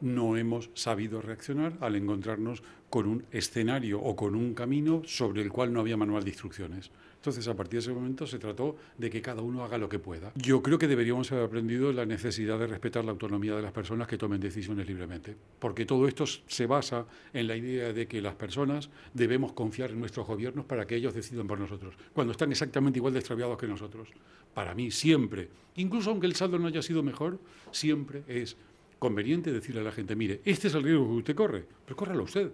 no hemos sabido reaccionar al encontrarnos con un escenario o con un camino sobre el cual no había manual de instrucciones. Entonces, a partir de ese momento se trató de que cada uno haga lo que pueda. Yo creo que deberíamos haber aprendido la necesidad de respetar la autonomía de las personas que tomen decisiones libremente, porque todo esto se basa en la idea de que las personas debemos confiar en nuestros gobiernos para que ellos decidan por nosotros, cuando están exactamente igual de extraviados que nosotros. Para mí, siempre, incluso aunque el saldo no haya sido mejor, siempre es conveniente decirle a la gente, mire, este es el riesgo que usted corre, pero córralo usted.